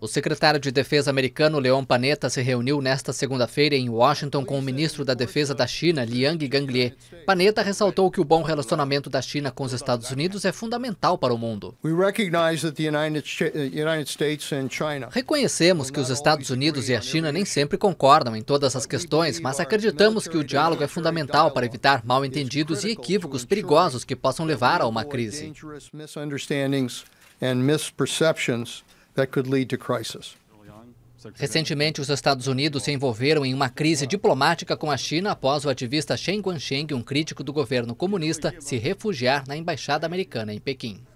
O secretário de Defesa americano Leon Panetta se reuniu nesta segunda-feira em Washington com o ministro da Defesa da China, Liang Ganglier. Panetta ressaltou que o bom relacionamento da China com os Estados Unidos é fundamental para o mundo. Eh, Reconhecemos que os Estados Unidos e a China nem sempre concordam em todas as questões, mas acreditamos que o diálogo é fundamental para evitar mal-entendidos e equívocos perigosos que possam levar a uma crise that could lead to crisis. Recentemente, os Estados Unidos se envolveram em uma crise diplomática com a China após o ativista Shen Guangcheng, um crítico do governo comunista, se refugiar na embaixada americana em Pequim.